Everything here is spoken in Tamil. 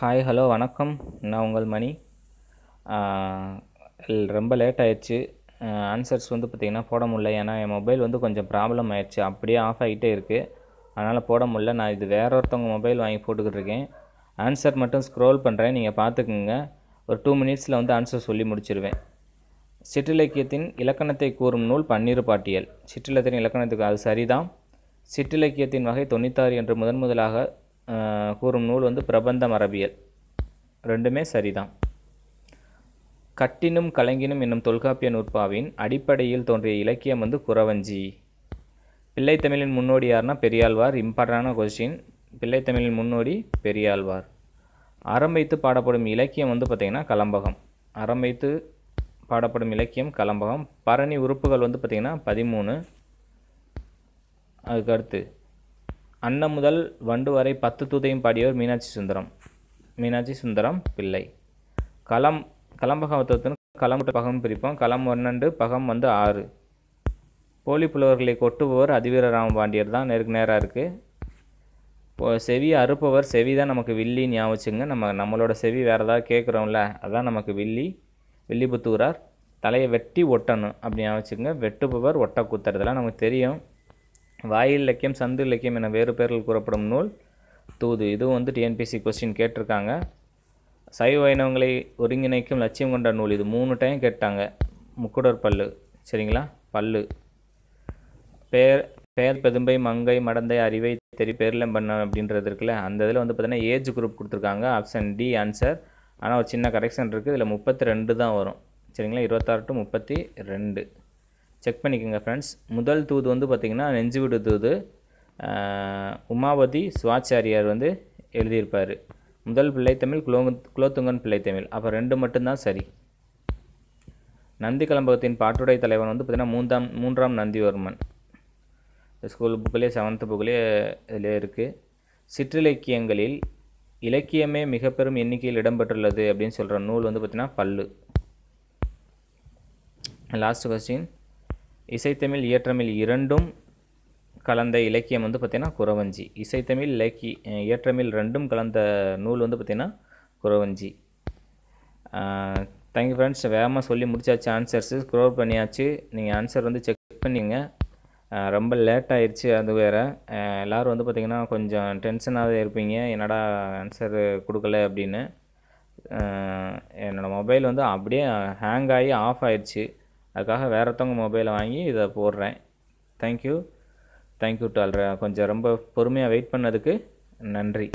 ஹாய் ஹலோ வணக்கம் நான் உங்கள் மணி ரொம்ப லேட் ஆயிடுச்சு ஆன்சர்ஸ் வந்து பார்த்திங்கன்னா போட முடியல ஏன்னா என் மொபைல் வந்து கொஞ்சம் ப்ராப்ளம் ஆயிடுச்சு அப்படியே ஆஃப் ஆகிட்டே இருக்குது அதனால் போட முடில நான் இது வேற ஒருத்தவங்க மொபைல் வாங்கி போட்டுக்கிட்டு இருக்கேன் ஆன்சர் மட்டும் ஸ்க்ரோல் பண்ணுறேன் நீங்கள் பார்த்துக்குங்க ஒரு டூ மினிட்ஸில் வந்து ஆன்சர் சொல்லி முடிச்சிருவேன் சிற்றிலக்கியத்தின் இலக்கணத்தை கூறும் நூல் பன்னீர் பாட்டியல் சிற்றிலத்தின் இலக்கணத்துக்கு அது சரிதான் சிற்றிலக்கியத்தின் வகை தொண்ணூத்தாறு என்று முதன் முதலாக கூறும் நூல் வந்து பிரபந்த மரபியல் ரெண்டுமே சரிதான் கட்டினும் கலங்கினும் என்னும் தொல்காப்பிய நூற்பாவின் அடிப்படையில் தோன்றிய இலக்கியம் வந்து குறவஞ்சி பிள்ளைத்தமிழின் முன்னோடி யார்னா பெரியாழ்வார் இம்பார்ட்டண்டான கொஸ்டின் பிள்ளைத்தமிழின் முன்னோடி பெரியாழ்வார் அறம் வைத்து பாடப்படும் இலக்கியம் வந்து பார்த்திங்கன்னா கலம்பகம் அறம் வைத்து பாடப்படும் இலக்கியம் கலம்பகம் பரணி உறுப்புகள் வந்து பார்த்திங்கன்னா பதிமூணு அதுக்கு அன்னம் முதல் வண்டு வரை பத்து தூதையும் பாடியவர் மீனாட்சி சுந்தரம் மீனாட்சி சுந்தரம் பிள்ளை களம் களம்பகத்துவத்தின் களம் பகம் பிரிப்போம் களம் ஒன்னண்டு பகம் வந்து ஆறு போலி புலவர்களை கொட்டுபவர் அதிவீர ராமபாண்டியர் தான் நேருக்கு நேராக இருக்குது செவி அறுப்பவர் செவி தான் நமக்கு வில்லி ஞாபகிச்சுங்க நம்ம நம்மளோட செவி வேறு ஏதாவது கேட்குறோம்ல அதான் நமக்கு வில்லி வில்லி புத்துகிறார் தலையை வெட்டி ஒட்டணும் அப்படி ஞாபகிச்சுங்க வெட்டுபவர் ஒட்ட குத்துறதுலாம் நமக்கு தெரியும் வாயில் இலக்கியம் சந்து இலக்கியம் என வேறு பெயரில் கூறப்படும் நூல் தூது இதுவும் வந்து டிஎன்பிசி கொஸ்டின் கேட்டிருக்காங்க சைவ வைணவங்களை ஒருங்கிணைக்கும் லட்சியம் கொண்ட நூல் இது மூணு டைம் கேட்டாங்க முக்குடர் பல்லு சரிங்களா பல்லு பேர் பெயர் பெதும்பை மங்கை மடந்தை அறிவை தெரி பேரில் பண்ண அப்படின்றது இருக்குல்ல அந்த இதில் வந்து பார்த்தீங்கன்னா ஏஜ் குரூப் கொடுத்துருக்காங்க ஆப்ஷன் டி ஆன்சர் ஆனால் ஒரு சின்ன கரெக்ஷன் இருக்குது இதில் முப்பத்தி ரெண்டு தான் வரும் சரிங்களா இருபத்தாறு டு முப்பத்தி ரெண்டு செக் பண்ணிக்கோங்க ஃப்ரெண்ட்ஸ் முதல் தூது வந்து பார்த்திங்கன்னா நெஞ்சுவிடு தூது உமாவதி சுவாச்சாரியார் வந்து எழுதியிருப்பார் முதல் பிள்ளைத்தமிழ் குலோ குலோத்துங்கன் பிள்ளைத்தமிழ் அப்போ ரெண்டு மட்டும்தான் சரி நந்தி கலம்பகத்தின் பாட்டுடை தலைவன் வந்து பார்த்திங்கன்னா மூன்றாம் மூன்றாம் நந்திவர்மன் ஸ்கூல் புக்கிலே செவன்த் புக்கிலே இதிலே இருக்குது சிற்றிலக்கியங்களில் இலக்கியமே மிக பெரும் எண்ணிக்கையில் இடம்பெற்றுள்ளது அப்படின்னு சொல்கிற நூல் வந்து பார்த்திங்கன்னா பல்லு லாஸ்ட் கொஸ்டின் இசைத்தமிழ் இயற்றமிழ் இரண்டும் கலந்த இலக்கியம் வந்து பார்த்திங்கன்னா குறவஞ்சி இசைத்தமிழ் இலக்கி இயற்றமிழ் ரெண்டும் கலந்த நூல் வந்து பார்த்திங்கன்னா குறவஞ்சி தேங்க்யூ ஃப்ரெண்ட்ஸ் வேகமாக சொல்லி முடிச்சாச்சு ஆன்சர்ஸு குரோர் பண்ணியாச்சு நீங்கள் ஆன்சர் வந்து செக் பண்ணிங்க ரொம்ப லேட் ஆயிடுச்சு அது வேறு எல்லோரும் வந்து பார்த்திங்கன்னா கொஞ்சம் டென்ஷனாக இருப்பீங்க என்னடா ஆன்சர் கொடுக்கல அப்படின்னு என்னோடய மொபைல் வந்து அப்படியே ஹேங் ஆகி ஆஃப் ஆயிடுச்சு அதுக்காக வேறு ஒருத்தவங்க மொபைலை வாங்கி இதை போடுறேன் தேங்க்யூ தேங்க்யூ டு ஆல்ரெ கொஞ்சம் ரொம்ப பொறுமையாக வெயிட் பண்ணதுக்கு நன்றி